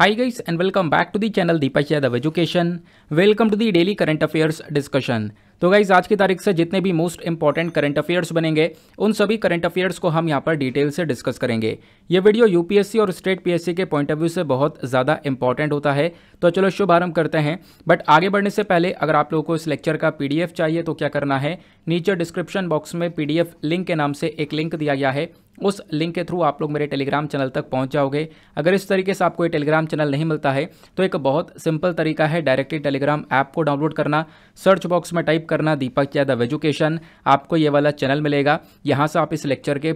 high guys and welcome back to the channel Deepa Yadav education welcome to the daily current affairs discussion तो guys आज की तारीख से जितने भी मोस्ट इंपॉर्टेंट करंट अफेयर्स बनेंगे उन सभी करंट अफेयर्स को हम यहाँ पर डिटेल से डिस्कस करेंगे ये वीडियो यूपीएससी और स्टेट पीएससी के पॉइंट ऑफ व्यू से बहुत ज़्यादा इंपॉर्टेंट होता है तो चलो शुभ करते हैं बट आगे बढ़ने से पहले अगर आप लोगों को इस लेक्चर का पी चाहिए तो क्या करना है नीचे डिस्क्रिप्शन बॉक्स में पी लिंक के नाम से एक लिंक दिया गया है उस लिंक के थ्रू आप लोग मेरे टेलीग्राम चैनल तक पहुंच जाओगे अगर इस तरीके से आपको ये टेलीग्राम चैनल नहीं मिलता है तो एक बहुत सिंपल तरीका है डायरेक्टली टेलीग्राम ऐप को डाउनलोड करना सर्च बॉक्स में टाइप करना दीपक यादव एजुकेशन आपको ये वाला चैनल मिलेगा यहाँ से आप इस लेक्चर के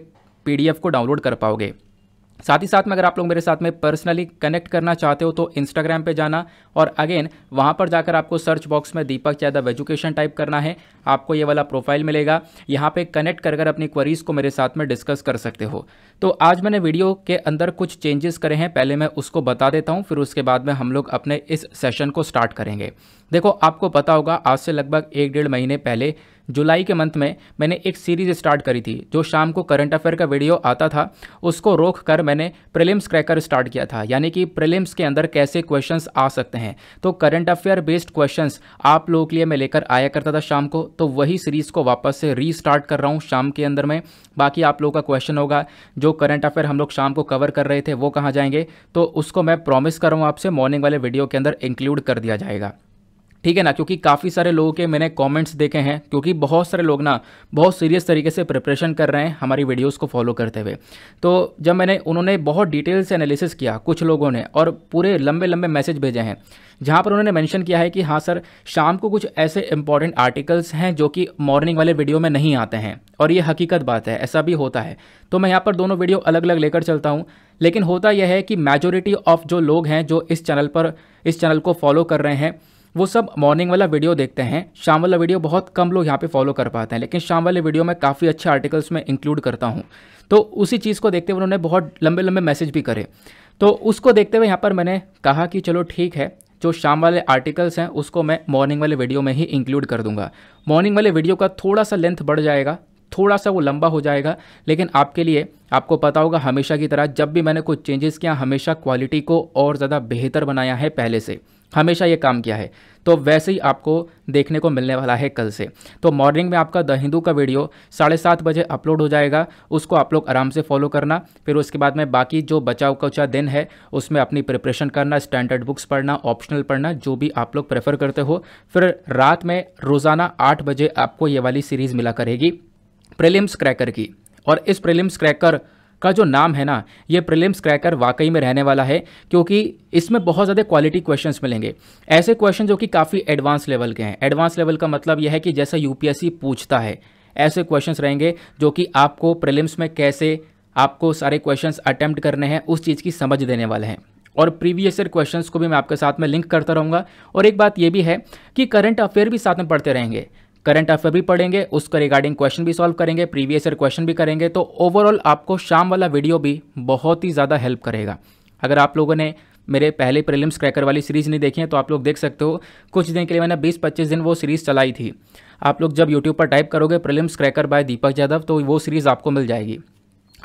पी को डाउनलोड कर पाओगे साथ ही साथ में अगर आप लोग मेरे साथ में पर्सनली कनेक्ट करना चाहते हो तो इंस्टाग्राम पे जाना और अगेन वहाँ पर जाकर आपको सर्च बॉक्स में दीपक यादव एजुकेशन टाइप करना है आपको ये वाला प्रोफाइल मिलेगा यहाँ पे कनेक्ट कर कर अपनी क्वरीज़ को मेरे साथ में डिस्कस कर सकते हो तो आज मैंने वीडियो के अंदर कुछ चेंजेस करे हैं पहले मैं उसको बता देता हूँ फिर उसके बाद में हम लोग अपने इस सेशन को स्टार्ट करेंगे देखो आपको पता होगा आज से लगभग एक डेढ़ महीने पहले जुलाई के मंथ में मैंने एक सीरीज स्टार्ट करी थी जो शाम को करंट अफेयर का वीडियो आता था उसको रोक कर मैंने प्रिलिम्स क्रैकर स्टार्ट किया था यानी कि प्रिलिम्स के अंदर कैसे क्वेश्चंस आ सकते हैं तो करंट अफेयर बेस्ड क्वेश्चंस आप लोगों के लिए मैं लेकर आया करता था शाम को तो वही सीरीज़ को वापस से री कर रहा हूँ शाम के अंदर में बाकी आप लोगों का क्वेश्चन होगा जो करंट अफेयर हम लोग शाम को कवर कर रहे थे वो कहाँ जाएंगे तो उसको मैं प्रॉमिस कर रहा हूँ आपसे मॉर्निंग वाले वीडियो के अंदर इंक्लूड कर दिया जाएगा ठीक है ना क्योंकि काफ़ी सारे लोगों के मैंने कमेंट्स देखे हैं क्योंकि बहुत सारे लोग ना बहुत सीरियस तरीके से प्रिपरेशन कर रहे हैं हमारी वीडियोस को फॉलो करते हुए तो जब मैंने उन्होंने बहुत डिटेल से एनालिसिस किया कुछ लोगों ने और पूरे लंबे लंबे मैसेज भेजे हैं जहाँ पर उन्होंने मैंशन किया है कि हाँ सर शाम को कुछ ऐसे इंपॉर्टेंट आर्टिकल्स हैं जो कि मॉर्निंग वाले वीडियो में नहीं आते हैं और ये हकीकत बात है ऐसा भी होता है तो मैं यहाँ पर दोनों वीडियो अलग अलग लेकर चलता हूँ लेकिन होता यह है कि मेजोरिटी ऑफ जो लोग हैं जो इस चैनल पर इस चैनल को फॉलो कर रहे हैं वो सब मॉर्निंग वाला वीडियो देखते हैं शाम वाला वीडियो बहुत कम लोग यहाँ पे फॉलो कर पाते हैं लेकिन शाम वाले वीडियो में काफ़ी अच्छे आर्टिकल्स में इंक्लूड करता हूँ तो उसी चीज़ को देखते हुए उन्होंने बहुत लंबे लंबे मैसेज भी करे तो उसको देखते हुए यहाँ पर मैंने कहा कि चलो ठीक है जो शाम वाले आर्टिकल्स हैं उसको मैं मॉर्निंग वाले वीडियो में ही इंक्लूड कर दूंगा मॉर्निंग वाले वीडियो का थोड़ा सा लेंथ बढ़ जाएगा थोड़ा सा वो लंबा हो जाएगा लेकिन आपके लिए आपको पता होगा हमेशा की तरह जब भी मैंने कुछ चेंजेस किया हमेशा क्वालिटी को और ज़्यादा बेहतर बनाया है पहले से हमेशा ये काम किया है तो वैसे ही आपको देखने को मिलने वाला है कल से तो मॉर्निंग में आपका द हिंदू का वीडियो साढ़े सात बजे अपलोड हो जाएगा उसको आप लोग आराम से फॉलो करना फिर उसके बाद में बाकी जो बचा उचा दिन है उसमें अपनी प्रिपरेशन करना स्टैंडर्ड बुक्स पढ़ना ऑप्शनल पढ़ना जो भी आप लोग प्रेफर करते हो फिर रात में रोज़ाना आठ बजे आपको ये वाली सीरीज़ मिला करेगी प्रिलिम्स क्रैकर की और इस प्रिलिम्स क्रैकर का जो नाम है ना ये प्रिलिम्स क्रैकर वाकई में रहने वाला है क्योंकि इसमें बहुत ज़्यादा क्वालिटी क्वेश्चंस मिलेंगे ऐसे क्वेश्चन जो कि काफ़ी एडवांस लेवल के हैं एडवांस लेवल का मतलब यह है कि जैसा यूपीएससी पूछता है ऐसे क्वेश्चन रहेंगे जो कि आपको प्रिलिम्स में कैसे आपको सारे क्वेश्चन अटैम्प्ट करने हैं उस चीज़ की समझ देने वाले हैं और प्रीवियस ईयर क्वेश्चंस को भी मैं आपके साथ में लिंक करता रहूँगा और एक बात ये भी है कि करंट अफेयर भी साथ में पढ़ते रहेंगे करंट अफेयर भी पढ़ेंगे उसके रिगार्डिंग क्वेश्चन भी सॉल्व करेंगे प्रीवियस ईयर क्वेश्चन भी करेंगे तो ओवरऑल आपको शाम वाला वीडियो भी बहुत ही ज़्यादा हेल्प करेगा अगर आप लोगों ने मेरे पहले प्रीलिम्स क्रैकर वाली सीरीज़ नहीं देखी है तो आप लोग देख सकते हो कुछ दिन के लिए मैंने बीस पच्चीस दिन वो सीरीज़ चलाई थी आप लोग जब यूट्यूब पर टाइप करोगे prelims cracker by Deepak Yadav तो वो सीरीज़ आपको मिल जाएगी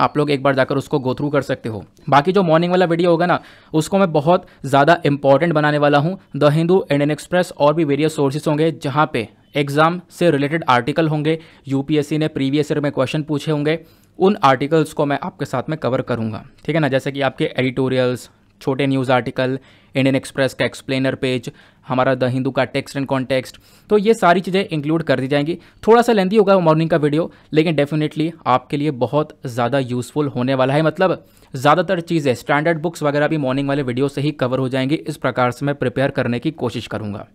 आप लोग एक बार जाकर उसको गो थ्रू कर सकते हो बाकी जो मॉर्निंग वाला वीडियो होगा ना उसको मैं बहुत ज़्यादा इंपॉर्टेंट बनाने वाला हूँ द हिंदू इंडियन एक्सप्रेस और भी वेरियस सोर्सेज होंगे जहाँ पे एग्ज़ाम से रिलेटेड आर्टिकल होंगे यूपीएससी ने प्रीवियस ईयर में क्वेश्चन पूछे होंगे उन आर्टिकल्स को मैं आपके साथ में कवर करूँगा ठीक है ना जैसे कि आपके एडिटोरियल्स छोटे न्यूज़ आर्टिकल इंडियन एक्सप्रेस का एक्सप्लेनर पेज हमारा द हिंदू का टेक्स्ट एंड कॉन्टेक्स्ट तो ये सारी चीज़ें इंक्लूड कर दी जाएंगी थोड़ा सा लेंदी होगा मॉर्निंग का वीडियो लेकिन डेफिनेटली आपके लिए बहुत ज़्यादा यूज़फुल होने वाला है मतलब ज़्यादातर चीज़ें स्टैंडर्ड बुक्स वगैरह भी मॉर्निंग वाले वीडियो से ही कवर हो जाएंगी इस प्रकार से मैं प्रिपेयर करने की कोशिश करूँगा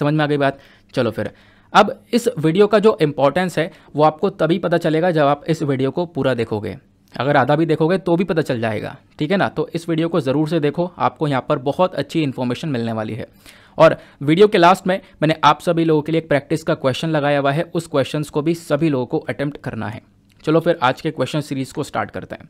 समझ में आ गई बात चलो फिर अब इस वीडियो का जो इम्पोर्टेंस है वो आपको तभी पता चलेगा जब आप इस वीडियो को पूरा देखोगे अगर आधा भी देखोगे तो भी पता चल जाएगा ठीक है ना तो इस वीडियो को ज़रूर से देखो आपको यहाँ पर बहुत अच्छी इन्फॉर्मेशन मिलने वाली है और वीडियो के लास्ट में मैंने आप सभी लोगों के लिए एक प्रैक्टिस का क्वेश्चन लगाया हुआ है उस क्वेश्चन को भी सभी लोगों को अटैम्प्ट करना है चलो फिर आज के क्वेश्चन सीरीज को स्टार्ट करते हैं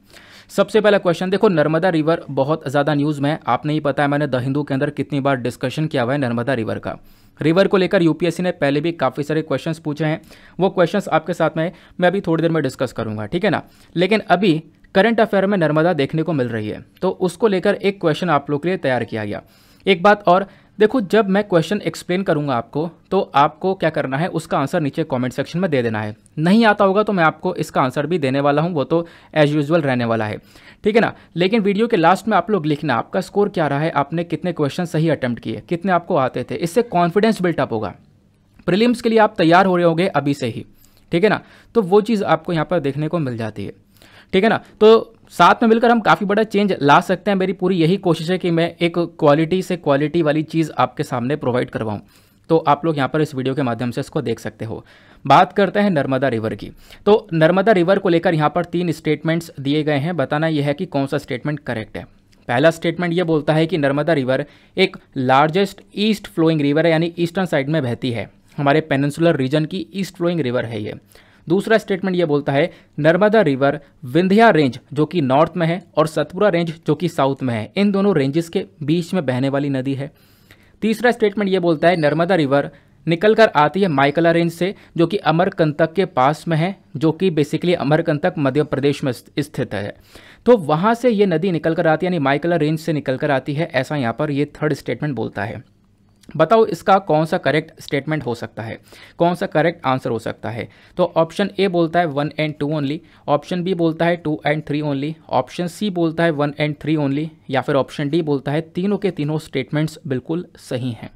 सबसे पहला क्वेश्चन देखो नर्मदा रिवर बहुत ज़्यादा न्यूज़ में आपने ही पता है मैंने द हिंदू के अंदर कितनी बार डिस्कशन किया हुआ है नर्मदा रिवर का रिवर को लेकर यूपीएससी ने पहले भी काफ़ी सारे क्वेश्चन पूछे हैं वो क्वेश्चन आपके साथ में मैं अभी थोड़ी देर में डिस्कस करूंगा ठीक है ना लेकिन अभी करंट अफेयर में नर्मदा देखने को मिल रही है तो उसको लेकर एक क्वेश्चन आप लोग के लिए तैयार किया गया एक बात और देखो जब मैं क्वेश्चन एक्सप्लेन करूँगा आपको तो आपको क्या करना है उसका आंसर नीचे कमेंट सेक्शन में दे देना है नहीं आता होगा तो मैं आपको इसका आंसर भी देने वाला हूँ वो तो एज यूजल रहने वाला है ठीक है ना लेकिन वीडियो के लास्ट में आप लोग लिखना आपका स्कोर क्या रहा है आपने कितने क्वेश्चन सही अटैम्प्ट किए कितने आपको आते थे इससे कॉन्फिडेंस बिल्टअप होगा प्रिलिम्स के लिए आप तैयार हो रहे होंगे अभी से ही ठीक है ना तो वो चीज़ आपको यहाँ पर देखने को मिल जाती है ठीक है ना तो साथ में मिलकर हम काफ़ी बड़ा चेंज ला सकते हैं मेरी पूरी यही कोशिश है कि मैं एक क्वालिटी से क्वालिटी वाली चीज़ आपके सामने प्रोवाइड करवाऊँ तो आप लोग यहाँ पर इस वीडियो के माध्यम से इसको देख सकते हो बात करते हैं नर्मदा रिवर की तो नर्मदा रिवर को लेकर यहाँ पर तीन स्टेटमेंट्स दिए गए हैं बताना यह है कि कौन सा स्टेटमेंट करेक्ट है पहला स्टेटमेंट ये बोलता है कि नर्मदा रिवर एक लार्जेस्ट ईस्ट फ्लोइंग रिवर है यानी ईस्टर्न साइड में बहती है हमारे पेनसुलर रीजन की ईस्ट फ्लोइंग रिवर है ये दूसरा स्टेटमेंट ये बोलता है नर्मदा रिवर विंध्या रेंज जो कि नॉर्थ में है और सतपुरा रेंज जो कि साउथ में है इन दोनों रेंजेस के बीच में बहने वाली नदी है तीसरा स्टेटमेंट ये बोलता है नर्मदा रिवर निकल कर आती है माइकला रेंज से जो कि अमरकंतक के पास में है जो कि बेसिकली अमरकंतक मध्य प्रदेश में स्थित है तो वहाँ से ये नदी निकल कर आती है यानी माइकला रेंज से निकल कर आती है ऐसा यहाँ पर ये थर्ड स्टेटमेंट बोलता है बताओ इसका कौन सा करेक्ट स्टेटमेंट हो सकता है कौन सा करेक्ट आंसर हो सकता है तो ऑप्शन ए बोलता है one and two only option B बोलता है two and three only option C बोलता है वन एंड थ्री ओनली या फिर ऑप्शन डी बोलता है तीनों के तीनों स्टेटमेंट्स बिल्कुल सही हैं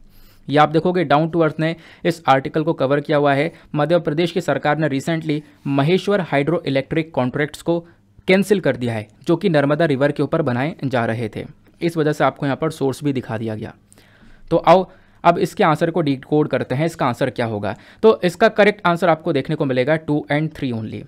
ये आप देखोगे डाउन टू अर्थ ने इस आर्टिकल को कवर किया हुआ है मध्य प्रदेश की सरकार ने recently Maheshwar hydro electric contracts को कैंसिल कर दिया है जो कि नर्मदा रिवर के ऊपर बनाए जा रहे थे इस वजह से आपको यहाँ पर सोर्स भी दिखा दिया गया तो आओ अब इसके आंसर को कोड करते हैं इसका आंसर क्या होगा तो इसका करेक्ट आंसर आपको देखने को मिलेगा टू एंड थ्री ओनली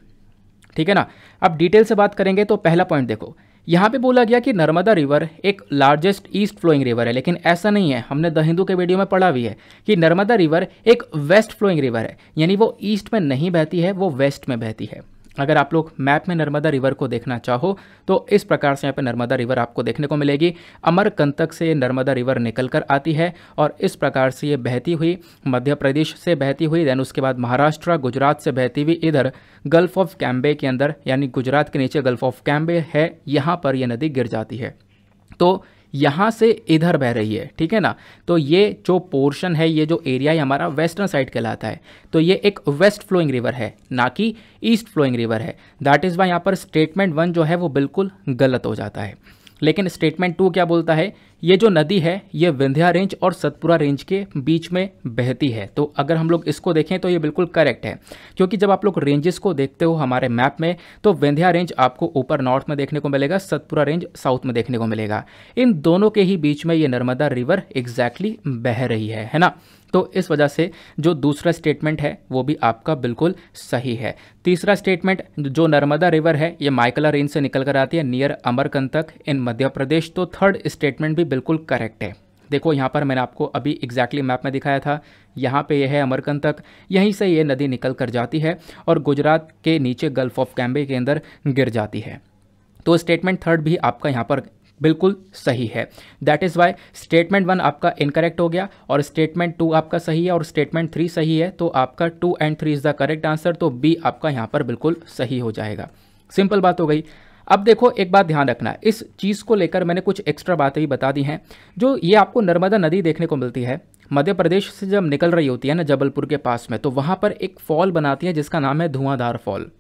ठीक है ना अब डिटेल से बात करेंगे तो पहला पॉइंट देखो यहाँ पे बोला गया कि नर्मदा रिवर एक लार्जेस्ट ईस्ट फ्लोइंग रिवर है लेकिन ऐसा नहीं है हमने द हिंदू के वीडियो में पढ़ा भी है कि नर्मदा रिवर एक वेस्ट फ्लोइंग रिवर है यानी वो ईस्ट में नहीं बहती है वो वेस्ट में बहती है अगर आप लोग मैप में नर्मदा रिवर को देखना चाहो तो इस प्रकार से यहाँ पे नर्मदा रिवर आपको देखने को मिलेगी अमरकंतक से नर्मदा रिवर निकल कर आती है और इस प्रकार से ये बहती हुई मध्य प्रदेश से बहती हुई देन उसके बाद महाराष्ट्र गुजरात से बहती हुई इधर गल्फ ऑफ कैम्बे के अंदर यानी गुजरात के नीचे गल्फ ऑफ कैम्बे है यहाँ पर यह नदी गिर जाती है तो यहाँ से इधर बह रही है ठीक है ना तो ये जो पोर्शन है ये जो एरिया है हमारा वेस्टर्न साइड कहलाता है तो ये एक वेस्ट फ्लोइंग रिवर है ना कि ईस्ट फ्लोइंग रिवर है दैट इज़ वाई यहाँ पर स्टेटमेंट वन जो है वो बिल्कुल गलत हो जाता है लेकिन स्टेटमेंट टू क्या बोलता है ये जो नदी है ये विंध्या रेंज और सतपुरा रेंज के बीच में बहती है तो अगर हम लोग इसको देखें तो ये बिल्कुल करेक्ट है क्योंकि जब आप लोग रेंजेस को देखते हो हमारे मैप में तो विंध्या रेंज आपको ऊपर नॉर्थ में देखने को मिलेगा सतपुरा रेंज साउथ में देखने को मिलेगा इन दोनों के ही बीच में ये नर्मदा रिवर एग्जैक्टली बह रही है है ना तो इस वजह से जो दूसरा स्टेटमेंट है वो भी आपका बिल्कुल सही है तीसरा स्टेटमेंट जो नर्मदा रिवर है ये माइकला रेंज से निकल कर आती है नियर अमरकंतक इन मध्य प्रदेश तो थर्ड स्टेटमेंट भी बिल्कुल करेक्ट है देखो यहाँ पर मैंने आपको अभी एग्जैक्टली मैप में दिखाया था यहाँ पे यह है अमरकंद तक यहीं से ये नदी निकल कर जाती है और गुजरात के नीचे गल्फ ऑफ कैम्बे के अंदर गिर जाती है तो स्टेटमेंट थर्ड भी आपका यहाँ पर बिल्कुल सही है that is why statement one आपका इनकरेक्ट हो गया और स्टेटमेंट टू आपका सही है और स्टेटमेंट थ्री सही है तो आपका two and three is the correct answer तो बी आपका यहाँ पर बिल्कुल सही हो जाएगा सिंपल बात हो गई अब देखो एक बात ध्यान रखना इस चीज़ को लेकर मैंने कुछ एक्स्ट्रा बातें भी बता दी हैं जो ये आपको नर्मदा नदी देखने को मिलती है मध्य प्रदेश से जब निकल रही होती है ना जबलपुर के पास में तो वहाँ पर एक फॉल बनाती है जिसका नाम है धुआंधार फॉल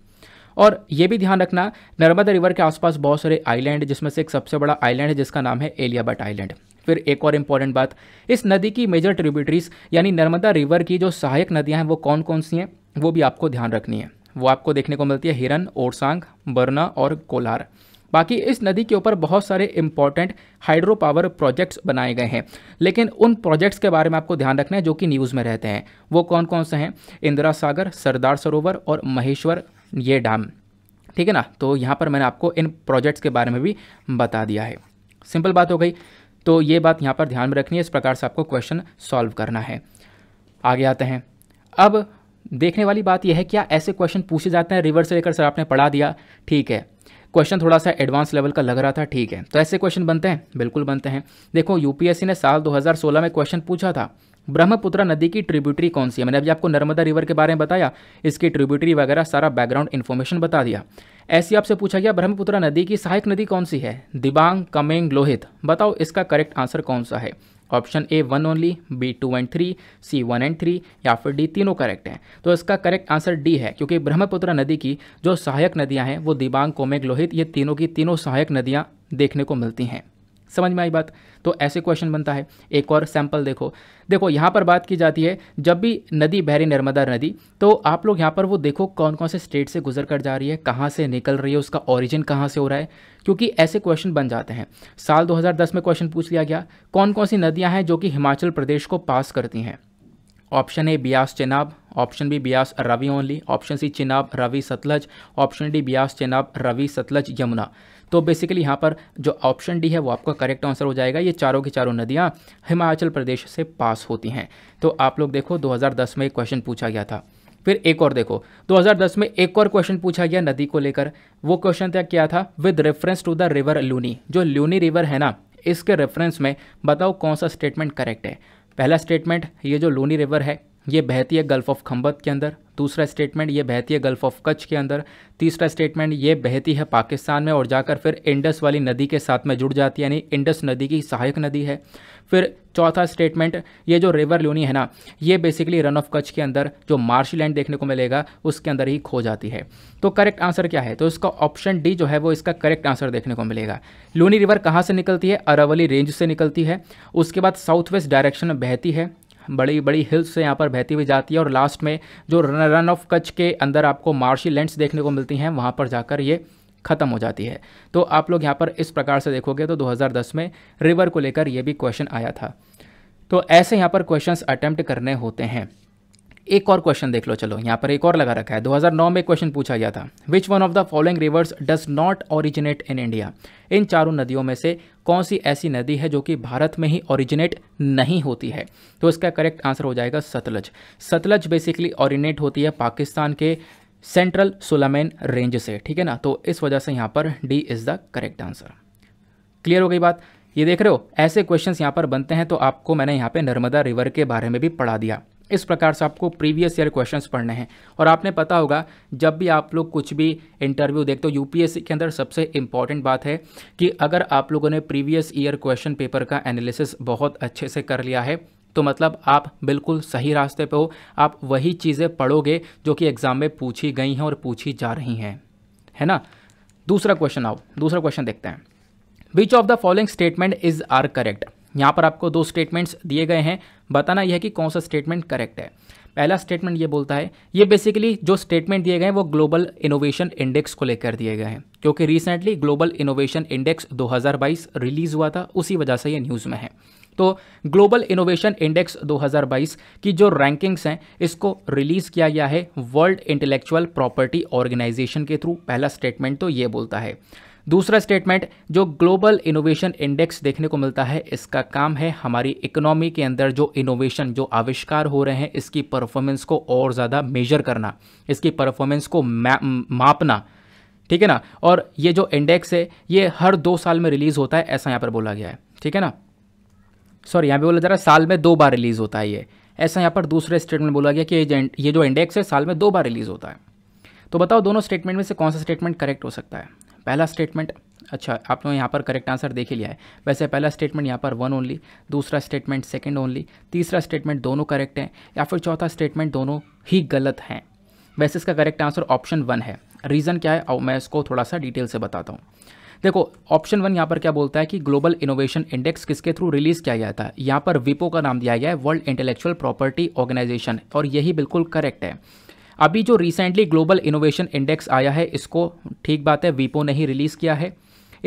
और ये भी ध्यान रखना नर्मदा रिवर के आसपास बहुत सारे आइलैंड जिसमें से एक सबसे बड़ा आइलैंड है जिसका नाम है एलियाबट आइलैंड फिर एक और इम्पॉर्टेंट बात इस नदी की मेजर ट्रिब्यूटरीज यानी नर्मदा रिवर की जो सहायक नदियाँ हैं वो कौन कौन सी हैं वो भी आपको ध्यान रखनी है वो आपको देखने को मिलती है हिरन ओरसांग बरना और कोलार बाकी इस नदी के ऊपर बहुत सारे इंपॉर्टेंट हाइड्रो पावर प्रोजेक्ट्स बनाए गए हैं लेकिन उन प्रोजेक्ट्स के बारे में आपको ध्यान रखना है जो कि न्यूज़ में रहते हैं वो कौन कौन से हैं इंदिरा सागर सरदार सरोवर और महेश्वर ये डैम ठीक है ना तो यहाँ पर मैंने आपको इन प्रोजेक्ट्स के बारे में भी बता दिया है सिंपल बात हो गई तो ये बात यहाँ पर ध्यान में रखनी है इस प्रकार से आपको क्वेश्चन सॉल्व करना है आगे आते हैं अब देखने वाली बात यह है क्या ऐसे क्वेश्चन पूछे जाते हैं रिवर्स से लेकर सर आपने पढ़ा दिया ठीक है क्वेश्चन थोड़ा सा एडवांस लेवल का लग रहा था ठीक है तो ऐसे क्वेश्चन बनते हैं बिल्कुल बनते हैं देखो यूपीएससी ने साल 2016 में क्वेश्चन पूछा था ब्रह्मपुत्र नदी की ट्रिब्यूटरी कौन सी है मैंने अभी आपको नर्मदा रिवर के बारे में बताया इसकी ट्रिब्यूटरी वगैरह सारा बैकग्राउंड इन्फॉर्मेशन बता दिया ऐसी आपसे पूछा गया ब्रह्मपुत्र नदी की सहायक नदी कौन सी है दिबांग कमेंग लोहित बताओ इसका करेक्ट आंसर कौन सा है option A one only B two and three C one and three या फिर डी तीनों करेक्ट हैं तो इसका करेक्ट आंसर डी है क्योंकि ब्रह्मपुत्र नदी की जो सहायक नदियाँ हैं वो दिबांग कोमेग लोहित ये तीनों की तीनों सहायक नदियाँ देखने को मिलती हैं समझ में आई बात तो ऐसे क्वेश्चन बनता है एक और सैंपल देखो देखो यहाँ पर बात की जाती है जब भी नदी बहरी नर्मदा नदी तो आप लोग यहाँ पर वो देखो कौन कौन से स्टेट से गुजर कर जा रही है कहाँ से निकल रही है उसका ओरिजिन कहाँ से हो रहा है क्योंकि ऐसे क्वेश्चन बन जाते हैं साल 2010 में क्वेश्चन पूछ लिया गया कौन कौन सी नदियाँ हैं जो कि हिमाचल प्रदेश को पास करती हैं option A Beas Chenab option B Beas Ravi only option C Chenab Ravi Sutlej option D Beas Chenab Ravi Sutlej Yamuna तो बेसिकली यहाँ पर जो ऑप्शन डी है वो आपका करेक्ट आंसर हो जाएगा ये चारों की चारों नदियाँ हिमाचल प्रदेश से पास होती हैं तो आप लोग देखो 2010 में एक क्वेश्चन पूछा गया था फिर एक और देखो 2010 में एक और क्वेश्चन पूछा गया नदी को लेकर वो क्वेश्चन तय किया था with reference to the river Luni जो लूनी रिवर है ना इसके रेफरेंस में बताओ कौन सा स्टेटमेंट करेक्ट है पहला स्टेटमेंट ये जो लूनी रिवर है ये बहती है गल्फ ऑफ खम्बत के अंदर दूसरा स्टेटमेंट ये बहती है गल्फ ऑफ कच्छ के अंदर तीसरा स्टेटमेंट ये बहती है पाकिस्तान में और जाकर फिर इंडस वाली नदी के साथ में जुड़ जाती है यानी इंडस नदी की सहायक नदी है फिर चौथा स्टेटमेंट ये जो रिवर लूनी है ना ये बेसिकली रन ऑफ कच्छ के अंदर जो मार्शी लैंड देखने को मिलेगा उसके अंदर ही खो जाती है तो करेक्ट आंसर क्या है तो इसका ऑप्शन डी जो है वो इसका करेक्ट आंसर देखने को मिलेगा लूनी रिवर कहाँ से निकलती है अरावली रेंज से निकलती है उसके बाद साउथ वेस्ट डायरेक्शन में बहती है बड़ी बड़ी हिल्स से यहाँ पर बहती हुई जाती है और लास्ट में जो रन रन ऑफ कच्छ के अंदर आपको मार्शी लैंड्स देखने को मिलती हैं वहाँ पर जाकर ये ख़त्म हो जाती है तो आप लोग यहाँ पर इस प्रकार से देखोगे तो 2010 में रिवर को लेकर ये भी क्वेश्चन आया था तो ऐसे यहाँ पर क्वेश्चंस अटैम्प्ट करने होते हैं एक और क्वेश्चन देख लो चलो यहाँ पर एक और लगा रखा है 2009 में क्वेश्चन पूछा गया था which one of the following rivers does not originate in India इन चारों नदियों में से कौन सी ऐसी नदी है जो कि भारत में ही ओरिजिनेट नहीं होती है तो इसका करेक्ट आंसर हो जाएगा सतलज सतलज बेसिकली ओरिजिनेट होती है पाकिस्तान के सेंट्रल सुलामेन रेंज से ठीक है ना तो इस वजह से यहाँ पर D is the correct answer clear हो गई बात ये देख रहे हो ऐसे क्वेश्चंस यहाँ पर बनते हैं तो आपको मैंने यहाँ पे नर्मदा रिवर के बारे में भी पढ़ा दिया इस प्रकार से आपको प्रीवियस ईयर क्वेश्चंस पढ़ने हैं और आपने पता होगा जब भी आप लोग कुछ भी इंटरव्यू देखते हो यूपीएससी के अंदर सबसे इंपॉर्टेंट बात है कि अगर आप लोगों ने प्रीवियस ईयर क्वेश्चन पेपर का एनालिसिस बहुत अच्छे से कर लिया है तो मतलब आप बिल्कुल सही रास्ते पर हो आप वही चीज़ें पढ़ोगे जो कि एग्ज़ाम में पूछी गई हैं और पूछी जा रही हैं है ना दूसरा क्वेश्चन आओ दूसरा क्वेश्चन देखते हैं which of the following statement is are correct यहाँ पर आपको दो स्टेटमेंट्स दिए गए हैं बताना यह है कि कौन सा स्टेटमेंट करेक्ट है पहला स्टेटमेंट ये बोलता है ये बेसिकली जो स्टेटमेंट दिए गए हैं वो ग्लोबल इनोवेशन इंडेक्स को लेकर दिए गए हैं क्योंकि recently Global Innovation Index 2022 release हुआ था उसी वजह से ये न्यूज़ में है तो ग्लोबल इनोवेशन इंडेक्स 2022 की जो रैंकिंग्स हैं इसको रिलीज़ किया गया है वर्ल्ड इंटेलेक्चुअल प्रॉपर्टी ऑर्गेनाइजेशन के थ्रू पहला स्टेटमेंट तो ये बोलता है दूसरा स्टेटमेंट जो ग्लोबल इनोवेशन इंडेक्स देखने को मिलता है इसका काम है हमारी इकोनॉमी के अंदर जो इनोवेशन जो आविष्कार हो रहे हैं इसकी परफॉर्मेंस को और ज़्यादा मेजर करना इसकी परफॉर्मेंस को मापना ठीक है ना और ये जो इंडेक्स है ये हर दो साल में रिलीज़ होता है ऐसा यहाँ पर बोला गया है ठीक है ना सॉरी यहाँ पे बोला जा रहा है साल में दो बार रिलीज़ होता है ये ऐसा यहाँ पर दूसरे स्टेटमेंट बोला गया कि ये जो इंडेक्स है साल में दो बार रिलीज़ होता है तो बताओ दोनों स्टेटमेंट में से कौन सा स्टेटमेंट करेक्ट हो सकता है पहला स्टेटमेंट अच्छा आप लोगों यहाँ पर करेक्ट आंसर देख ही लिया है वैसे पहला स्टेटमेंट यहाँ पर वन ओनली दूसरा स्टेटमेंट सेकंड ओनली तीसरा स्टेटमेंट दोनों करेक्ट हैं या फिर चौथा स्टेटमेंट दोनों ही गलत हैं वैसे इसका करेक्ट आंसर ऑप्शन वन है रीज़न क्या है और मैं इसको थोड़ा सा डिटेल से बताता हूँ देखो ऑप्शन वन यहाँ पर क्या बोलता है कि ग्लोबल इनोवेशन इंडेक्स किसके थ्रू रिलीज किया गया था यहाँ पर विपो का नाम दिया गया है वर्ल्ड इंटेलेक्चुअल प्रॉपर्टी ऑर्गेनाइजेशन और यही बिल्कुल करेक्ट है अभी जो रिसेंटली ग्लोबल इनोवेशन इंडेक्स आया है इसको ठीक बात है वीपो ने ही रिलीज़ किया है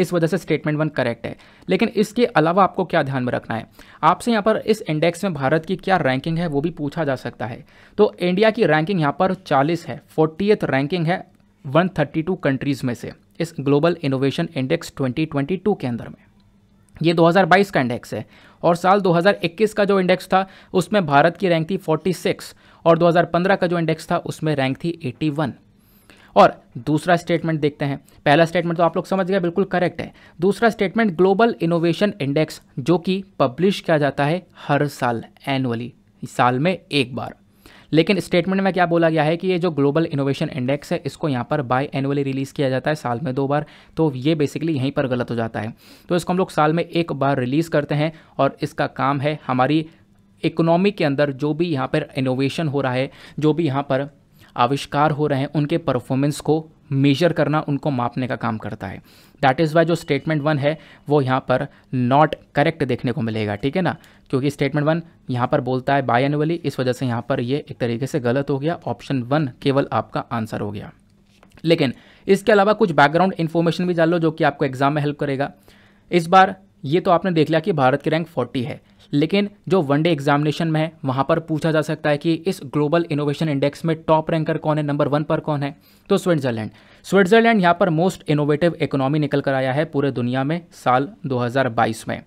इस वजह से स्टेटमेंट वन करेक्ट है लेकिन इसके अलावा आपको क्या ध्यान में रखना है आपसे यहाँ पर इस इंडेक्स में भारत की क्या रैंकिंग है वो भी पूछा जा सकता है तो इंडिया की रैंकिंग यहाँ पर 40 है फोर्टी रैंकिंग है 132 कंट्रीज़ में से इस ग्लोबल इनोवेशन इंडेक्स 2022 के अंदर में ये 2022 का इंडेक्स है और साल 2021 का जो इंडेक्स था उसमें भारत की रैंक थी 46 और 2015 का जो इंडेक्स था उसमें रैंक थी 81 और दूसरा स्टेटमेंट देखते हैं पहला स्टेटमेंट तो आप लोग समझ गए बिल्कुल करेक्ट है दूसरा स्टेटमेंट ग्लोबल इनोवेशन इंडेक्स जो कि पब्लिश किया जाता है हर साल एनुअली साल में एक बार लेकिन स्टेटमेंट में क्या बोला गया है कि ये जो ग्लोबल इनोवेशन इंडेक्स है इसको यहाँ पर बाय एनुअली रिलीज़ किया जाता है साल में दो बार तो ये बेसिकली यहीं पर गलत हो जाता है तो इसको हम लोग साल में एक बार रिलीज़ करते हैं और इसका काम है हमारी इकोनॉमी के अंदर जो भी यहाँ पर इनोवेशन हो रहा है जो भी यहाँ पर आविष्कार हो रहे हैं उनके परफॉर्मेंस को मेजर करना उनको मापने का काम करता है दैट इज़ वाई जो स्टेटमेंट वन है वो यहाँ पर नॉट करेक्ट देखने को मिलेगा ठीक है ना क्योंकि स्टेटमेंट वन यहाँ पर बोलता है बाय एनुअली इस वजह से यहाँ पर ये एक तरीके से गलत हो गया ऑप्शन वन केवल आपका आंसर हो गया लेकिन इसके अलावा कुछ बैकग्राउंड इन्फॉर्मेशन भी जान लो जो कि आपको एग्जाम में हेल्प करेगा इस बार ये तो आपने देख लिया कि भारत की रैंक 40 है लेकिन जो वनडे एग्जामिनेशन में है वहाँ पर पूछा जा सकता है कि इस ग्लोबल इनोवेशन इंडेक्स में टॉप रैंकर कौन है नंबर वन पर कौन है तो स्विट्जरलैंड स्विट्जरलैंड यहाँ पर मोस्ट इनोवेटिव इकोनॉमी निकल कर आया है पूरे दुनिया में साल 2022 में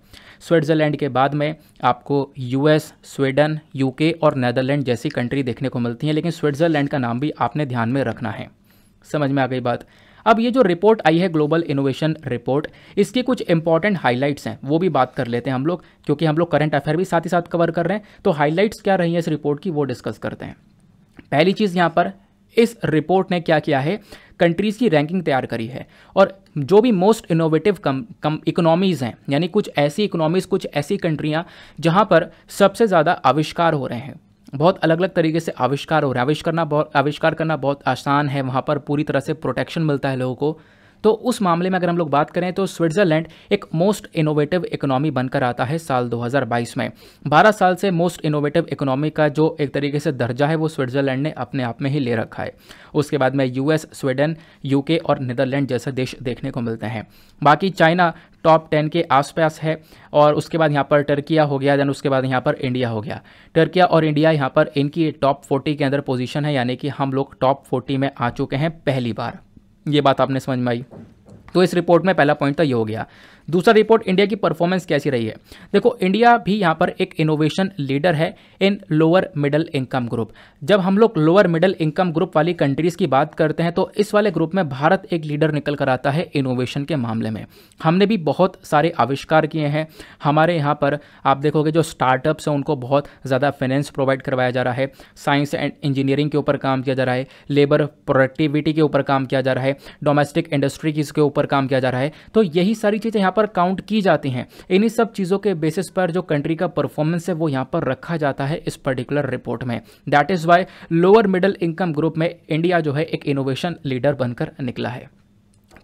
स्विट्जरलैंड के बाद में आपको यूएस स्वीडन यूके और नैदरलैंड जैसी कंट्री देखने को मिलती हैं लेकिन स्विट्जरलैंड का नाम भी आपने ध्यान में रखना है समझ में आ गई बात अब ये जो रिपोर्ट आई है ग्लोबल इनोवेशन रिपोर्ट इसके कुछ इंपॉर्टेंट हाईलाइट्स हैं वो भी बात कर लेते हैं हम लोग क्योंकि हम लोग करंट अफेयर भी साथ ही साथ कवर कर रहे हैं तो हाईलाइट्स क्या रही हैं इस रिपोर्ट की वो डिस्कस करते हैं पहली चीज़ यहाँ पर इस रिपोर्ट ने क्या किया है कंट्रीज़ की रैंकिंग तैयार करी है और जो भी मोस्ट इनोवेटिव कम कम इकोनॉमीज़ हैं यानी कुछ ऐसी इकोनॉमीज़ कुछ ऐसी कंट्रियाँ जहाँ पर सबसे ज़्यादा आविष्कार हो रहे हैं बहुत अलग अलग तरीके से आविष्कार हो रहा है आविष्कार करना बहुत आविष्कार करना बहुत आसान है वहाँ पर पूरी तरह से प्रोटेक्शन मिलता है लोगों को तो उस मामले में अगर हम लोग बात करें तो स्विट्ज़रलैंड एक मोस्ट इनोवेटिव इकोनॉमी बनकर आता है साल 2022 में 12 साल से मोस्ट इनोवेटिव इकोनॉमी का जो एक तरीके से दर्जा है वो स्विट्ज़रलैंड ने अपने आप में ही ले रखा है उसके बाद में यूएस स्वीडन यूके और नीदरलैंड जैसे देश देखने को मिलते हैं बाकी चाइना टॉप टेन के आसपास है और उसके बाद यहाँ पर टर्किया हो गया देन उसके बाद यहाँ पर इंडिया हो गया टर्किया और इंडिया यहाँ पर इनकी टॉप फोर्टी के अंदर पोजीशन है यानी कि हम लोग टॉप फोर्टी में आ चुके हैं पहली बार ये बात आपने समझ में आई तो इस रिपोर्ट में पहला पॉइंट तो ये हो गया दूसरा रिपोर्ट इंडिया की परफॉर्मेंस कैसी रही है देखो इंडिया भी यहाँ पर एक इनोवेशन लीडर है in lower middle income group जब हम लोग लोअर मिडल इनकम ग्रुप वाली कंट्रीज़ की बात करते हैं तो इस वाले ग्रुप में भारत एक लीडर निकल कर आता है इनोवेशन के मामले में हमने भी बहुत सारे आविष्कार किए हैं हमारे यहाँ पर आप देखोगे जो स्टार्टअप्स हैं उनको बहुत ज़्यादा फाइनेंस प्रोवाइड करवाया जा रहा है साइंस एंड इंजीनियरिंग के ऊपर काम किया जा रहा है लेबर प्रोडक्टिविटी के ऊपर काम किया जा रहा है डोमेस्टिक इंडस्ट्री के ऊपर काम किया जा रहा है तो यही सारी चीज़ें यहाँ पर पर काउंट की जाती हैं इन्हीं सब चीज़ों के बेसिस पर जो कंट्री का परफॉर्मेंस है वो यहाँ पर रखा जाता है इस पर्टिकुलर रिपोर्ट में that is why lower middle income group में इंडिया जो है एक इनोवेशन लीडर बनकर निकला है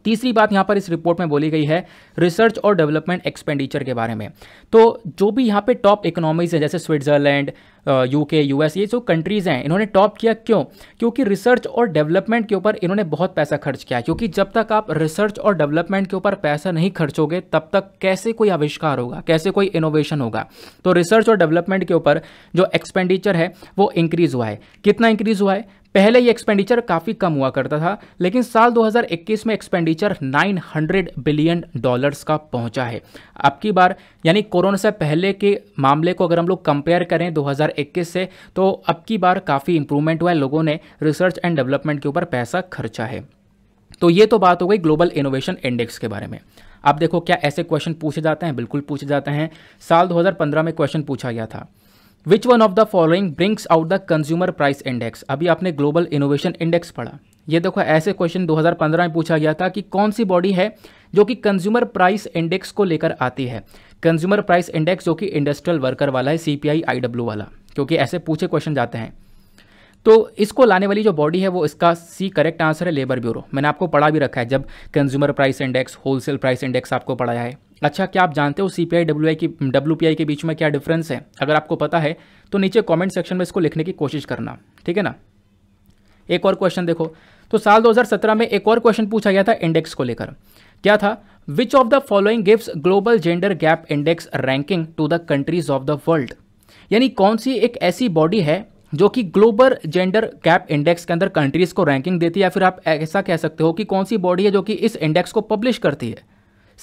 तीसरी बात यहां पर इस रिपोर्ट में बोली गई है रिसर्च और डेवलपमेंट एक्सपेंडिचर के बारे में तो जो भी यहां पे टॉप इकोनॉमीज हैं जैसे स्विट्जरलैंड यूके यूएस ये जो कंट्रीज़ हैं इन्होंने टॉप किया क्यों क्योंकि रिसर्च और डेवलपमेंट के ऊपर इन्होंने बहुत पैसा खर्च किया क्योंकि जब तक आप रिसर्च और डेवलपमेंट के ऊपर पैसा नहीं खर्चोगे तब तक कैसे कोई आविष्कार होगा कैसे कोई इनोवेशन होगा तो रिसर्च और डेवलपमेंट के ऊपर जो एक्सपेंडिचर है वो इंक्रीज़ हुआ है कितना इंक्रीज़ हुआ है पहले ये एक्सपेंडिचर काफ़ी कम हुआ करता था लेकिन साल 2021 में एक्सपेंडिचर 900 बिलियन डॉलर्स का पहुंचा है अब की बार यानी कोरोना से पहले के मामले को अगर हम लोग कंपेयर करें 2021 से तो अब की बार काफ़ी इंप्रूवमेंट हुआ है लोगों ने रिसर्च एंड डेवलपमेंट के ऊपर पैसा खर्चा है तो ये तो बात हो गई ग्लोबल इनोवेशन इंडेक्स के बारे में आप देखो क्या ऐसे क्वेश्चन पूछे जाते हैं बिल्कुल पूछे जाते हैं साल 2015 में क्वेश्चन पूछा गया था which one of the following brings out the consumer price index अभी आपने ग्लोबल इनोवेशन इंडेक्स पढ़ा ये देखो ऐसे क्वेश्चन 2015 में पूछा गया था कि कौन सी बॉडी है जो कि कंज्यूमर प्राइस इंडेक्स को लेकर आती है कंज्यूमर प्राइस इंडेक्स जो कि इंडस्ट्रियल वर्कर वाला है सी पी वाला क्योंकि ऐसे पूछे क्वेश्चन जाते हैं तो इसको लाने वाली जो बॉडी है वो इसका सी करेक्ट आंसर है लेबर ब्यूरो मैंने आपको पढ़ा भी रखा है जब consumer price index wholesale price index आपको पढ़ाया है अच्छा क्या आप जानते हो C P I W I की डब्ल्यू पी आई के बीच में क्या डिफरेंस है अगर आपको पता है तो नीचे कमेंट सेक्शन में इसको लिखने की कोशिश करना ठीक है ना एक और क्वेश्चन देखो तो साल 2017 में एक और क्वेश्चन पूछा गया था इंडेक्स को लेकर क्या था which of the following gives global gender gap index ranking to the countries of the world यानी कौन सी एक ऐसी बॉडी है जो कि ग्लोबल जेंडर गैप इंडेक्स के अंदर कंट्रीज को रैंकिंग देती है या फिर आप ऐसा कह सकते हो कि कौन सी बॉडी है जो कि इस इंडेक्स को पब्लिश करती है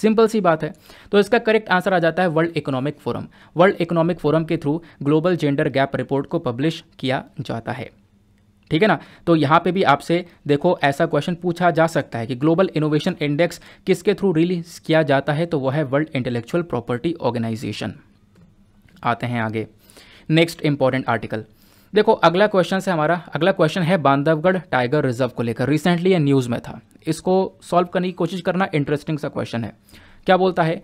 सिंपल सी बात है तो इसका करेक्ट आंसर आ जाता है World Economic Forum World Economic Forum के through global gender gap report को पब्लिश किया जाता है ठीक है ना तो यहाँ पे भी आपसे देखो ऐसा क्वेश्चन पूछा जा सकता है कि ग्लोबल इनोवेशन इंडेक्स किसके थ्रू रिलीज किया जाता है तो वह है वर्ल्ड इंटेलेक्चुअल प्रॉपर्टी ऑर्गेनाइजेशन आते हैं आगे नेक्स्ट इंपॉर्टेंट आर्टिकल देखो अगला क्वेश्चन से हमारा अगला क्वेश्चन है बांधवगढ़ टाइगर रिजर्व को लेकर रिसेंटली ये न्यूज़ में था इसको सॉल्व करने की कोशिश करना इंटरेस्टिंग सा क्वेश्चन है क्या बोलता है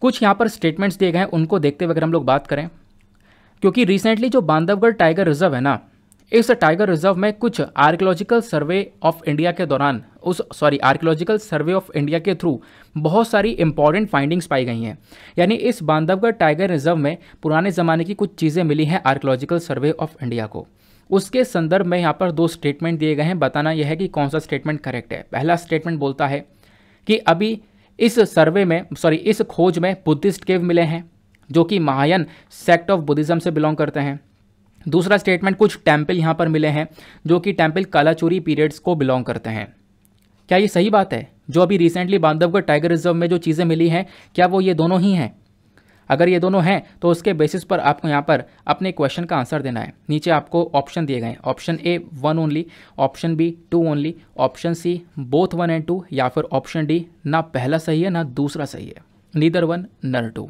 कुछ यहाँ पर स्टेटमेंट्स दिए गए हैं उनको देखते हुए अगर हम लोग बात करें क्योंकि रिसेंटली जो बांधवगढ़ टाइगर रिजर्व है ना इस टाइगर रिजर्व में कुछ आर्कियोलॉजिकल सर्वे ऑफ इंडिया के दौरान उस sorry Archaeological Survey of India के थ्रू बहुत सारी इंपॉर्टेंट फाइंडिंग्स पाई गई हैं यानी इस बांधवगढ़ टाइगर रिजर्व में पुराने ज़माने की कुछ चीज़ें मिली हैं आर्कियोलॉजिकल सर्वे ऑफ इंडिया को उसके संदर्भ में यहाँ पर दो स्टेटमेंट दिए गए हैं बताना यह है कि कौन सा स्टेटमेंट करेक्ट है पहला स्टेटमेंट बोलता है कि अभी इस सर्वे में सॉरी इस खोज में बुद्धिस्ट केव मिले हैं जो कि महायन सेक्ट ऑफ बुद्धिज़्म से बिलोंग करते हैं दूसरा स्टेटमेंट कुछ टेम्पल यहाँ पर मिले हैं जो कि टेम्पल कालाचोरी पीरियड्स को बिलोंग करते हैं क्या ये सही बात है जो अभी रिसेंटली बांधवगढ़ टाइगर रिजर्व में जो चीज़ें मिली हैं क्या वो ये दोनों ही हैं अगर ये दोनों हैं तो उसके बेसिस पर आपको यहाँ पर अपने क्वेश्चन का आंसर देना है नीचे आपको ऑप्शन दिए गए option A one only option B two only option C both one and two या फिर ऑप्शन डी ना पहला सही है ना दूसरा सही है नीदर वन नर टू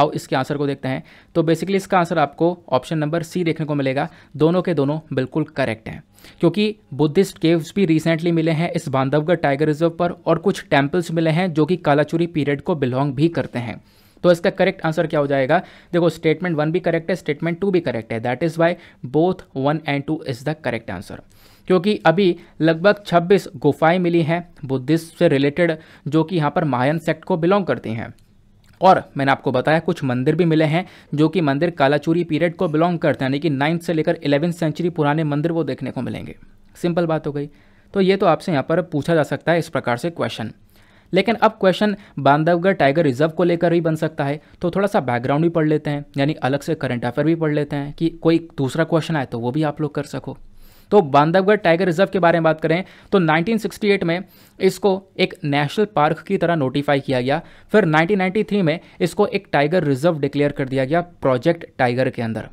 आओ इसके आंसर को देखते हैं तो बेसिकली इसका आंसर आपको ऑप्शन नंबर सी देखने को मिलेगा दोनों के दोनों बिल्कुल करेक्ट हैं क्योंकि बुद्धिस्ट केव्स भी रिसेंटली मिले हैं इस बांधवगढ़ टाइगर रिजर्व पर और कुछ टेम्पल्स मिले हैं जो कि कालाचुरी पीरियड को बिलोंग भी करते हैं तो इसका करेक्ट आंसर क्या हो जाएगा देखो स्टेटमेंट वन भी करेक्ट है स्टेटमेंट टू भी करेक्ट है that is why both one and two is the correct answer क्योंकि अभी लगभग 26 गुफाएं मिली हैं बुद्धिस्ट से रिलेटेड जो कि यहाँ पर मायन सेक्ट को बिलोंग करती हैं और मैंने आपको बताया कुछ मंदिर भी मिले हैं जो कि मंदिर कालाचूरी पीरियड को बिलोंग करते हैं यानी कि नाइन्थ से लेकर इलेवेंथ सेंचुरी पुराने मंदिर वो देखने को मिलेंगे सिंपल बात हो गई तो ये तो आपसे यहाँ पर पूछा जा सकता है इस प्रकार से क्वेश्चन लेकिन अब क्वेश्चन बांधवगढ़ टाइगर रिजर्व को लेकर भी बन सकता है तो थोड़ा सा बैकग्राउंड भी पढ़ लेते हैं यानी अलग से करंट अफेयर भी पढ़ लेते हैं कि कोई दूसरा क्वेश्चन आए तो वो भी आप लोग कर सको तो बांधवगढ़ टाइगर रिजर्व के बारे में बात करें तो 1968 में इसको एक नेशनल पार्क की तरह नोटिफाई किया गया फिर 1993 में इसको एक टाइगर रिजर्व डिक्लेयर कर दिया गया प्रोजेक्ट टाइगर के अंदर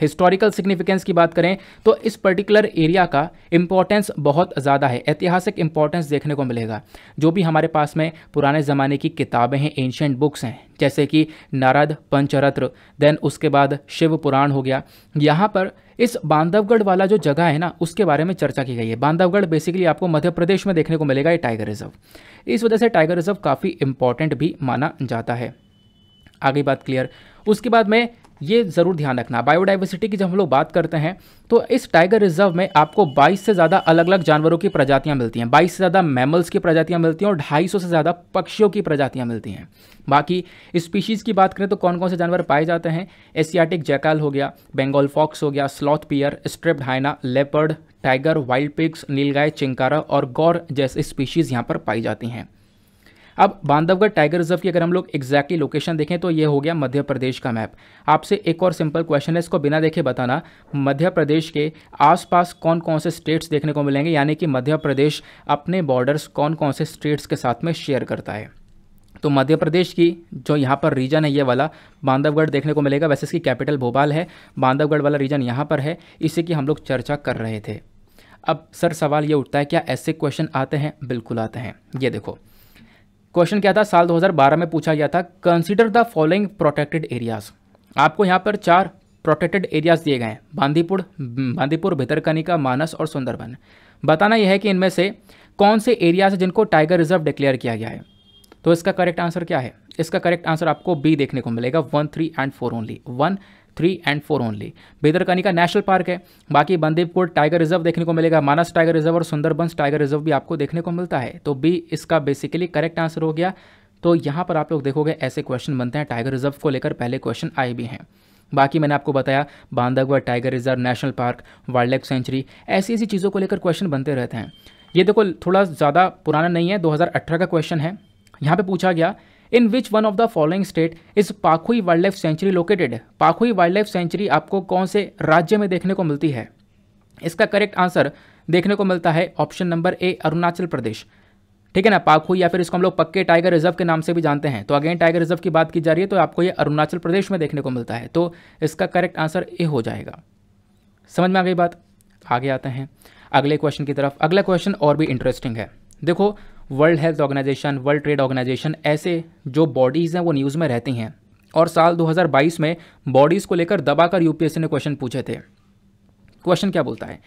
हिस्टोरिकल सिग्निफिकेंस की बात करें तो इस पर्टिकुलर एरिया का इम्पोर्टेंस बहुत ज़्यादा है ऐतिहासिक इम्पोर्टेंस देखने को मिलेगा जो भी हमारे पास में पुराने ज़माने की किताबें हैं एंशेंट बुक्स हैं जैसे कि नारद पंचरत्र देन उसके बाद शिव पुराण हो गया यहाँ पर इस बांधवगढ़ वाला जो जगह है ना उसके बारे में चर्चा की गई है बांधवगढ़ बेसिकली आपको मध्य प्रदेश में देखने को मिलेगा ये टाइगर रिजर्व इस वजह से टाइगर रिजर्व काफ़ी इंपॉर्टेंट भी माना जाता है आगे बात क्लियर उसके बाद में ये ज़रूर ध्यान रखना बायोडाइवर्सिटी की जब हम लोग बात करते हैं तो इस टाइगर रिजर्व में आपको 22 से ज़्यादा अलग अलग जानवरों की प्रजातियाँ मिलती हैं 22 से ज़्यादा मैमल्स की प्रजातियाँ मिलती हैं और 250 से ज़्यादा पक्षियों की प्रजातियाँ मिलती हैं बाकी स्पीशीज़ की बात करें तो कौन कौन से जानवर पाए जाते हैं एशियाटिक जैकाल हो गया बेंगोल फॉक्स हो गया sloth bear striped hyena leopard tiger wild pigs nilgai chinkara और गौर जैसे स्पीशीज़ यहाँ पर पाई जाती हैं अब बांधवगढ़ टाइगर रिजर्व की अगर हम लोग एग्जैक्टली लोकेशन देखें तो ये हो गया मध्य प्रदेश का मैप आपसे एक और सिंपल क्वेश्चन है इसको बिना देखे बताना मध्य प्रदेश के आसपास कौन कौन से स्टेट्स देखने को मिलेंगे यानी कि मध्य प्रदेश अपने बॉर्डर्स कौन कौन से स्टेट्स के साथ में शेयर करता है तो मध्य प्रदेश की जो यहाँ पर रीजन है ये वाला बांधवगढ़ देखने को मिलेगा वैसे इसकी कैपिटल भोपाल है बांधवगढ़ वाला रीजन यहाँ पर है इसी की हम लोग चर्चा कर रहे थे अब सर सवाल ये उठता है क्या ऐसे क्वेश्चन आते हैं बिल्कुल आते हैं ये देखो क्वेश्चन क्या था साल 2012 में पूछा गया था consider the following protected areas आपको यहाँ पर चार प्रोटेक्टेड एरियाज दिए गए हैं बांदीपुर बांदीपुर भितरकनिका मानस और सुंदरबन बताना यह है कि इनमें से कौन से एरियाज जिनको टाइगर रिजर्व डिक्लेयर किया गया है तो इसका करेक्ट आंसर क्या है इसका करेक्ट आंसर आपको बी देखने को मिलेगा one three and four only one three and four only का नेशनल पार्क है बाकी बंदीपुर टाइगर रिजर्व देखने को मिलेगा मानस टाइगर रिजर्व और सुंदरबंस टाइगर रिजर्व भी आपको देखने को मिलता है तो बी इसका बेसिकली करेक्ट आंसर हो गया तो यहाँ पर आप लोग देखोगे ऐसे क्वेश्चन बनते हैं टाइगर रिजर्व को लेकर पहले क्वेश्चन आए भी हैं बाकी मैंने आपको बताया Bandhavgarh tiger reserve national park wildlife sanctuary ऐसी ऐसी चीज़ों को लेकर क्वेश्चन बनते रहते हैं ये देखो थोड़ा ज़्यादा पुराना नहीं है 2018 का क्वेश्चन है यहाँ पे पूछा गया in which one of the following state is Pakhui wildlife sanctuary located Pakhui wildlife sanctuary आपको कौन से राज्य में देखने को मिलती है इसका करेक्ट आंसर देखने को मिलता है option number A Arunachal Pradesh ठीक है ना पाखुई या फिर इसको हम लोग पक्के टाइगर रिजर्व के नाम से भी जानते हैं तो अगेन टाइगर रिजर्व की बात की जा रही है तो आपको ये अरुणाचल प्रदेश में देखने को मिलता है तो इसका करेक्ट आंसर ए हो जाएगा समझ में आ गई बात आगे आते हैं अगले क्वेश्चन की तरफ अगला क्वेश्चन और भी इंटरेस्टिंग है देखो World health Organization World trade Organization ऐसे जो बॉडीज़ हैं वो न्यूज़ में रहती हैं और साल 2022 में बॉडीज़ को लेकर दबाकर यूपीएससी ने क्वेश्चन पूछे थे क्वेश्चन क्या बोलता है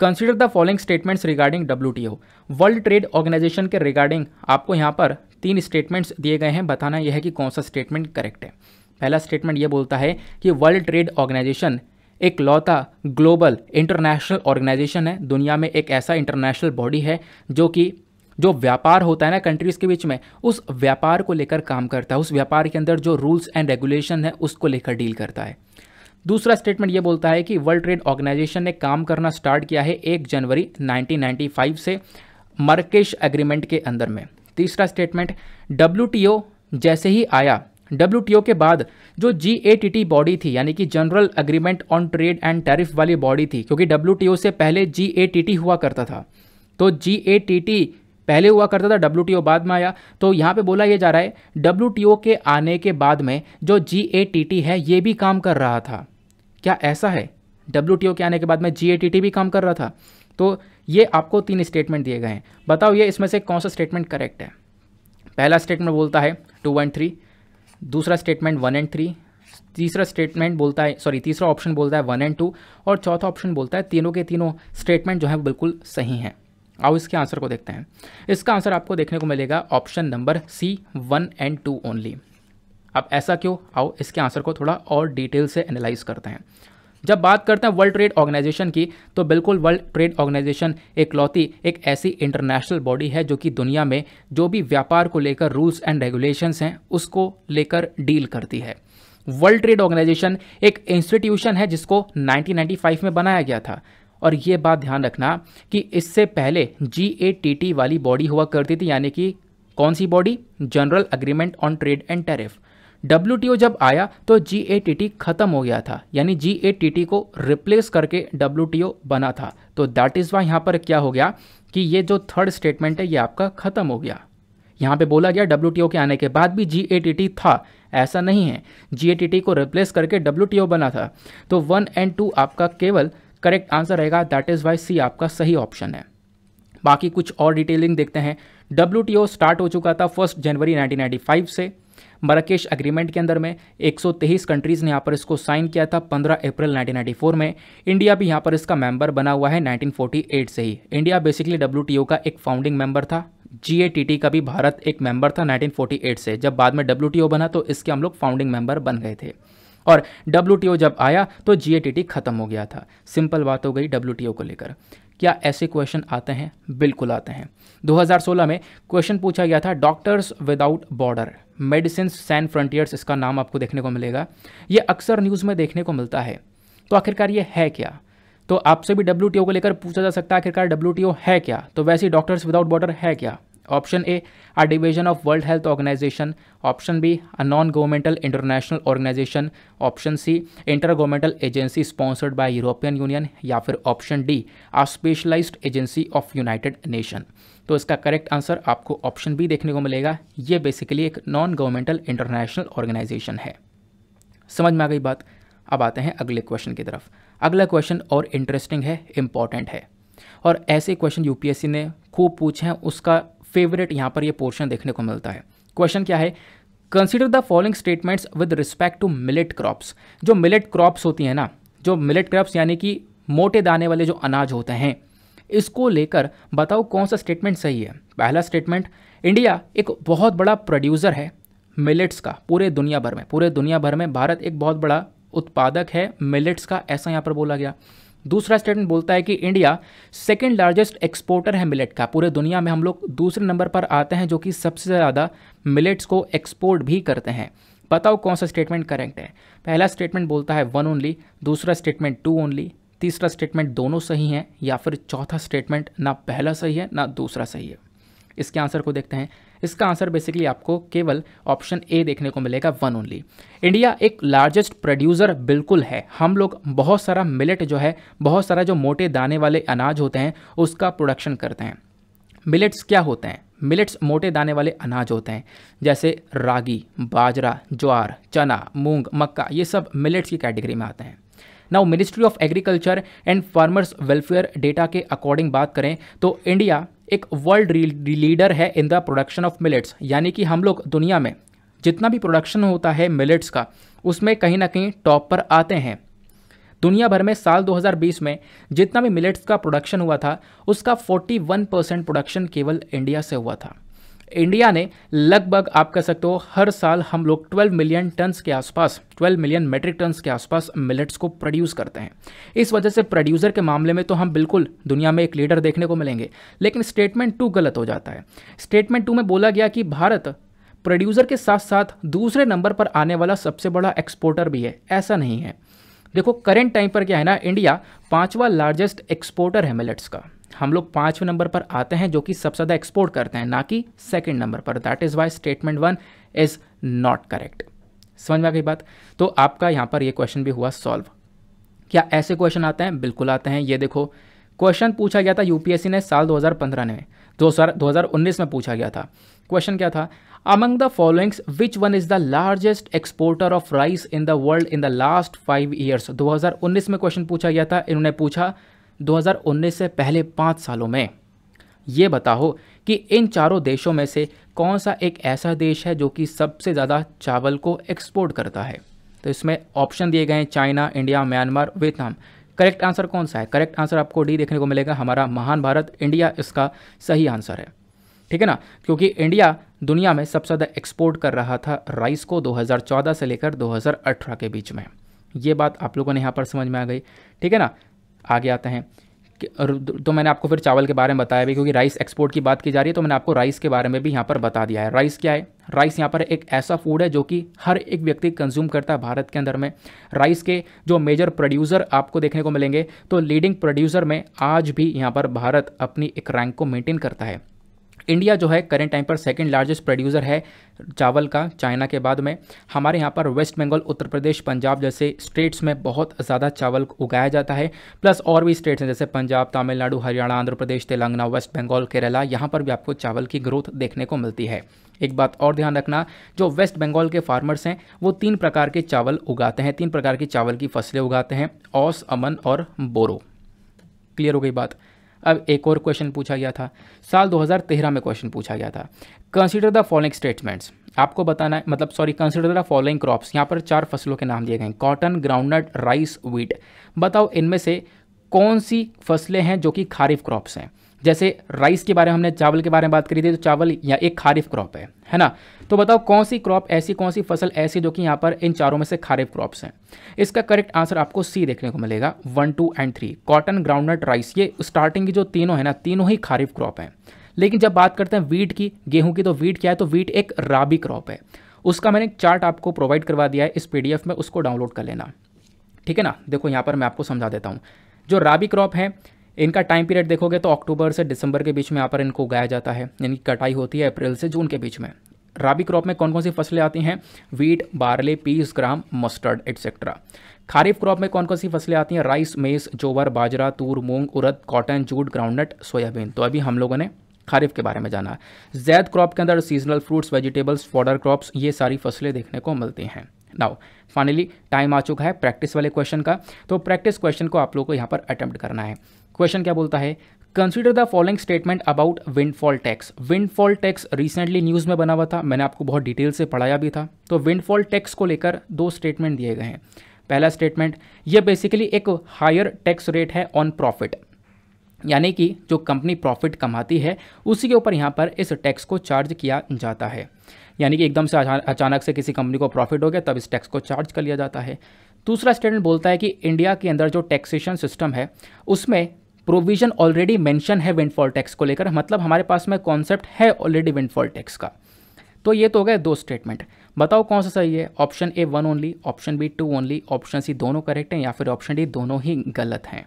consider the following statements regarding W world trade organisation के रिगार्डिंग आपको यहाँ पर तीन स्टेटमेंट्स दिए गए हैं बताना यह है कि कौन सा स्टेटमेंट करेक्ट है पहला स्टेटमेंट ये बोलता है कि वर्ल्ड ट्रेड ऑर्गेनाइजेशन एक लौता ग्लोबल इंटरनेशनल ऑर्गेनाइजेशन है दुनिया में एक ऐसा इंटरनेशनल बॉडी है जो कि जो व्यापार होता है ना कंट्रीज़ के बीच में उस व्यापार को लेकर काम करता है उस व्यापार के अंदर जो रूल्स एंड रेगुलेशन है उसको लेकर डील करता है दूसरा स्टेटमेंट ये बोलता है कि वर्ल्ड ट्रेड ऑर्गेनाइजेशन ने काम करना स्टार्ट किया है एक जनवरी 1995 से मर्केश एग्रीमेंट के अंदर में तीसरा स्टेटमेंट डब्ल्यू जैसे ही आया डब्ल्यू के बाद जो G A T T body थी यानी कि general agreement on trade and tariff वाली बॉडी थी क्योंकि डब्ल्यू से पहले जी ए टी टी हुआ करता था तो जी ए टी टी पहले हुआ करता था डब्ल्यू बाद में आया तो यहाँ पे बोला ये जा रहा है डब्ल्यू के आने के बाद में जो जी है ये भी काम कर रहा था क्या ऐसा है डब्ल्यू के आने के बाद में जी भी काम कर रहा था तो ये आपको तीन स्टेटमेंट दिए गए हैं बताओ ये इसमें से कौन सा स्टेटमेंट करेक्ट है पहला स्टेटमेंट बोलता है टू एंड थ्री दूसरा स्टेटमेंट वन एंड थ्री तीसरा स्टेटमेंट बोलता है सॉरी तीसरा ऑप्शन बोलता है वन एंड टू और चौथा ऑप्शन बोलता है तीनों के तीनों स्टेटमेंट जो है बिल्कुल सही हैं आओ इसके आंसर को देखते हैं इसका आंसर आपको देखने को मिलेगा option number C one and two only अब ऐसा क्यों आओ इसके आंसर को थोड़ा और डिटेल से एनालाइज करते हैं जब बात करते हैं वर्ल्ड ट्रेड ऑर्गेनाइजेशन की तो बिल्कुल वर्ल्ड ट्रेड ऑर्गेनाइजेशन एक लौती एक ऐसी इंटरनेशनल बॉडी है जो कि दुनिया में जो भी व्यापार को लेकर रूल्स एंड रेगुलेशंस हैं उसको लेकर डील करती है वर्ल्ड ट्रेड ऑर्गेनाइजेशन एक इंस्टीट्यूशन है जिसको 1995 में बनाया गया था और ये बात ध्यान रखना कि इससे पहले जी ए टी टी वाली बॉडी हुआ करती थी यानी कि कौन सी body general agreement on trade and tariff W जब आया तो जी ए टी टी खत्म हो गया था यानी जी ए टी टी को रिप्लेस करके डब्ल्यू बना था तो दैट इज़ वाई यहाँ पर क्या हो गया कि ये जो थर्ड स्टेटमेंट है ये आपका खत्म हो गया यहाँ पे बोला गया डब्ल्यू के आने के बाद भी जी ए टी टी था ऐसा नहीं है जी ए टी टी को रिप्लेस करके डब्ल्यू बना था तो वन एंड टू आपका केवल करेक्ट आंसर रहेगा दैट इज़ वाई सी आपका सही ऑप्शन है बाकी कुछ और डिटेलिंग देखते हैं डब्ल्यू स्टार्ट हो चुका था फर्स्ट जनवरी 1995 से मराकेश अग्रीमेंट के अंदर में 123 कंट्रीज़ ने यहाँ पर इसको साइन किया था 15 अप्रैल 1994 में इंडिया भी यहाँ पर इसका मेंबर बना हुआ है 1948 से ही इंडिया बेसिकली डब्ल्यू का एक फाउंडिंग मेंबर था जी का भी भारत एक मेंबर था 1948 से जब बाद में डब्ल्यू बना तो इसके हम लोग फाउंडिंग मेंबर बन गए थे और डब्ल्यू जब आया तो जी ख़त्म हो गया था सिंपल बात हो गई डब्ल्यू को लेकर क्या ऐसे क्वेश्चन आते हैं बिल्कुल आते हैं 2016 में क्वेश्चन पूछा गया था doctors without border medecins sans frontieres इसका नाम आपको देखने को मिलेगा ये अक्सर न्यूज़ में देखने को मिलता है तो आखिरकार ये है क्या तो आपसे भी डब्ल्यू को लेकर पूछा जा सकता है आखिरकार डब्ल्यू है क्या तो वैसे डॉक्टर्स विदाउट बॉर्डर है क्या option A a division of world health organisation option B a non governmental international organisation option C inter governmental agency sponsored by European union या फिर option D a specialised agency of united nation तो इसका correct answer आपको option B देखने को मिलेगा ये basically एक नॉन गवर्नमेंटल इंटरनेशनल ऑर्गेनाइजेशन है समझ में आ गई बात अब आते हैं अगले क्वेश्चन की तरफ अगला क्वेश्चन और इंटरेस्टिंग है इम्पॉर्टेंट है और ऐसे क्वेश्चन यूपीएससी ने खूब पूछे हैं उसका फेवरेट यहाँ पर ये पोर्शन देखने को मिलता है क्वेश्चन क्या है consider the following statements with respect to millet crops जो मिलेट क्रॉप्स होती हैं ना जो मिलेट क्रॉप्स यानी कि मोटे दाने वाले जो अनाज होते हैं इसको लेकर बताओ कौन सा स्टेटमेंट सही है पहला स्टेटमेंट इंडिया एक बहुत बड़ा प्रोड्यूसर है मिलेट्स का पूरे दुनिया भर में पूरे दुनिया भर में भारत एक बहुत बड़ा उत्पादक है मिलेट्स का ऐसा यहाँ पर बोला गया दूसरा स्टेटमेंट बोलता है कि इंडिया सेकेंड लार्जेस्ट एक्सपोर्टर है मिलेट का पूरे दुनिया में हम लोग दूसरे नंबर पर आते हैं जो कि सबसे ज़्यादा मिलेट्स को एक्सपोर्ट भी करते हैं बताओ कौन सा स्टेटमेंट करेक्ट है पहला स्टेटमेंट बोलता है वन ओनली दूसरा स्टेटमेंट टू ओनली तीसरा स्टेटमेंट दोनों सही हैं या फिर चौथा स्टेटमेंट ना पहला सही है ना दूसरा सही है इसके आंसर को देखते हैं इसका आंसर बेसिकली आपको केवल ऑप्शन ए देखने को मिलेगा वन ओनली इंडिया एक लार्जेस्ट प्रोड्यूसर बिल्कुल है हम लोग बहुत सारा मिलेट जो है बहुत सारा जो मोटे दाने वाले अनाज होते हैं उसका प्रोडक्शन करते हैं मिलेट्स क्या होते हैं मिलेट्स मोटे दाने वाले अनाज होते हैं जैसे रागी बाजरा ज्वार चना मूंग मक्का ये सब मिलेट्स की कैटेगरी में आते हैं now ministry of agriculture and farmers welfare data के अकॉर्डिंग बात करें तो इंडिया एक वर्ल्ड लीडर है in the production of millets यानी कि हम लोग दुनिया में जितना भी प्रोडक्शन होता है मिलेट्स का उसमें कहीं ना कहीं टॉप पर आते हैं दुनिया भर में साल 2020 में जितना भी मिलेट्स का प्रोडक्शन हुआ था उसका 41 परसेंट प्रोडक्शन केवल इंडिया से हुआ था इंडिया ने लगभग आप कह सकते हो हर साल हम लोग 12 मिलियन टन्स के आसपास 12 मिलियन मेट्रिक टन्स के आसपास मिलेट्स को प्रोड्यूस करते हैं इस वजह से प्रोड्यूसर के मामले में तो हम बिल्कुल दुनिया में एक लीडर देखने को मिलेंगे लेकिन स्टेटमेंट टू गलत हो जाता है स्टेटमेंट टू में बोला गया कि भारत प्रोड्यूसर के साथ साथ दूसरे नंबर पर आने वाला सबसे बड़ा एक्सपोर्टर भी है ऐसा नहीं है देखो करेंट टाइम पर क्या है ना इंडिया पांचवा लार्जेस्ट एक्सपोर्टर है मिलेट्स का हम लोग पाँचवें नंबर पर आते हैं जो कि सबसे ज़्यादा एक्सपोर्ट करते हैं ना कि सेकेंड नंबर पर that is why statement one is not correct समझ में आ गई बात तो आपका यहाँ पर यह क्वेश्चन भी हुआ सॉल्व क्या ऐसे क्वेश्चन आते हैं बिल्कुल आते हैं ये देखो क्वेश्चन पूछा गया था यूपीएससी ने साल 2015 में दो हज़ार में पूछा गया था क्वेश्चन क्या था among the followings which one is the largest exporter of rice in the world in the last five years 2019 में क्वेश्चन पूछा गया था इन्होंने पूछा 2019 से पहले पाँच सालों में ये बताओ कि इन चारों देशों में से कौन सा एक ऐसा देश है जो कि सबसे ज़्यादा चावल को एक्सपोर्ट करता है तो इसमें ऑप्शन दिए गए हैं China India Myanmar Vietnam correct answer कौन सा है करेक्ट आंसर आपको डी देखने को मिलेगा हमारा महान भारत इंडिया इसका सही आंसर है ठीक है ना क्योंकि इंडिया दुनिया में सबसे ज़्यादा एक्सपोर्ट कर रहा था राइस को 2014 से लेकर 2018 के बीच में ये बात आप लोगों ने यहाँ पर समझ में आ गई ठीक है ना आगे आते हैं तो मैंने आपको फिर चावल के बारे में बताया भी क्योंकि राइस एक्सपोर्ट की बात की जा रही है तो मैंने आपको राइस के बारे में भी यहाँ पर बता दिया है राइस क्या है राइस यहाँ पर एक ऐसा फूड है जो कि हर एक व्यक्ति कंज्यूम करता है भारत के अंदर में राइस के जो मेजर प्रोड्यूसर आपको देखने को मिलेंगे तो लीडिंग प्रोड्यूसर में आज भी यहाँ पर भारत अपनी एक रैंक को मेंटेन करता है इंडिया जो है करेंट टाइम पर सेकेंड लार्जेस्ट प्रोड्यूसर है चावल का चाइना के बाद में हमारे यहाँ पर वेस्ट बंगाल उत्तर प्रदेश पंजाब जैसे स्टेट्स में बहुत ज़्यादा चावल उगाया जाता है प्लस और भी स्टेट्स हैं जैसे पंजाब तमिलनाडु हरियाणा आंध्र प्रदेश तेलंगाना वेस्ट बंगाल केरला यहाँ पर भी आपको चावल की ग्रोथ देखने को मिलती है एक बात और ध्यान रखना जो वेस्ट बंगाल के फार्मर्स हैं वो तीन प्रकार के चावल उगाते हैं तीन प्रकार की चावल की फसलें उगाते हैं औस अमन और बोरो क्लियर हो गई बात अब एक और क्वेश्चन पूछा गया था साल 2013 में क्वेश्चन पूछा गया था कंसिडर द फॉलोइंग स्टेटमेंट्स आपको बताना है मतलब sorry consider the following crops यहाँ पर चार फसलों के नाम दिए गए हैं कॉटन ग्राउंडनट राइस वीट बताओ इनमें से कौन सी फसलें हैं जो कि खारिफ क्रॉप्स हैं जैसे राइस के बारे में हमने चावल के बारे में बात करी थी तो चावल या एक खारिफ क्रॉप है है ना तो बताओ कौन सी क्रॉप ऐसी कौन सी फसल ऐसी जो कि यहाँ पर इन चारों में से खारिफ क्रॉप्स हैं इसका करेक्ट आंसर आपको सी देखने को मिलेगा one two and three cotton groundnut rice ये स्टार्टिंग की जो तीनों है ना तीनों ही खारिफ क्रॉप हैं लेकिन जब बात करते हैं वीट की गेहूँ की तो वीट क्या है तो वीट एक राबी क्रॉप है उसका मैंने एक चार्ट आपको प्रोवाइड करवा दिया है इस पी में उसको डाउनलोड कर लेना ठीक है ना देखो यहाँ पर मैं आपको समझा देता हूँ जो राबी क्रॉप है इनका टाइम पीरियड देखोगे तो अक्टूबर से दिसंबर के बीच में यहाँ पर इनको उगाया जाता है यानी कटाई होती है अप्रैल से जून के बीच में राबी क्रॉप में कौन कौन सी फसलें आती हैं wheat barley peas gram mustard etcetera kharif crop में कौन कौन सी फसलें आती हैं rice maize jowar bajra tur moong urad cotton jute groundnut soybean तो अभी हम लोगों ने खारीफ के बारे में जाना जैद क्रॉप के अंदर seasonal fruits vegetables fodder crops ये सारी फसलें देखने को मिलती हैं नाउ फाइनली टाइम आ चुका है प्रैक्टिस वाले क्वेश्चन का तो प्रैक्टिस क्वेश्चन को आप लोग को यहाँ पर अटैम्प्ट करना है क्वेश्चन क्या बोलता है consider the following statement about windfall tax windfall tax recently news में बना हुआ था मैंने आपको बहुत डिटेल से पढ़ाया भी था तो विंडफॉल टैक्स को लेकर दो स्टेटमेंट दिए गए हैं पहला स्टेटमेंट ये बेसिकली एक हायर टैक्स रेट है ऑन प्रॉफिट यानी कि जो कंपनी प्रॉफिट कमाती है उसी के ऊपर यहाँ पर इस टैक्स को चार्ज किया जाता है यानी कि एकदम से अचानक से किसी कंपनी को प्रॉफिट हो गया तब इस टैक्स को चार्ज कर लिया जाता है दूसरा स्टेटमेंट बोलता है कि इंडिया के अंदर जो टैक्सेशन सिस्टम है उसमें प्रोविजन ऑलरेडी मेंशन है विंडफॉल टैक्स को लेकर मतलब हमारे पास में कॉन्सेप्ट है ऑलरेडी विंडफॉल टैक्स का तो ये तो हो गए दो स्टेटमेंट बताओ कौन सा सही है option A one only option B two only option C दोनों करेक्ट हैं या फिर ऑप्शन डी दोनों ही गलत हैं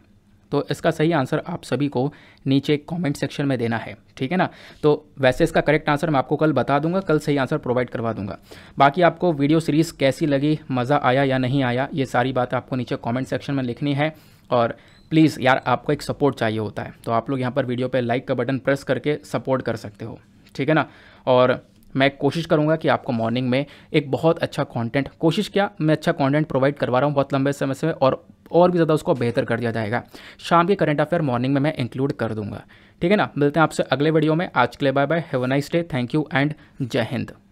तो इसका सही आंसर आप सभी को नीचे कमेंट सेक्शन में देना है ठीक है ना तो वैसे इसका करेक्ट आंसर मैं आपको कल बता दूंगा कल सही आंसर प्रोवाइड करवा दूंगा बाकी आपको वीडियो सीरीज़ कैसी लगी मज़ा आया या नहीं आया ये सारी बात आपको नीचे कमेंट सेक्शन में लिखनी है और प्लीज़ यार आपको एक सपोर्ट चाहिए होता है तो आप लोग यहाँ पर वीडियो पर लाइक का बटन प्रेस करके सपोर्ट कर सकते हो ठीक है ना और मैं कोशिश करूँगा कि आपको मॉर्निंग में एक बहुत अच्छा कंटेंट कोशिश किया मैं अच्छा कंटेंट प्रोवाइड करवा रहा हूँ बहुत लंबे समय से और और भी ज़्यादा उसको बेहतर कर दिया जाएगा शाम के करंट अफेयर मॉर्निंग में मैं इंक्लूड कर दूंगा ठीक है ना मिलते हैं आपसे अगले वीडियो में आज के लिए bye bye have a nice day thank you and Jai Hind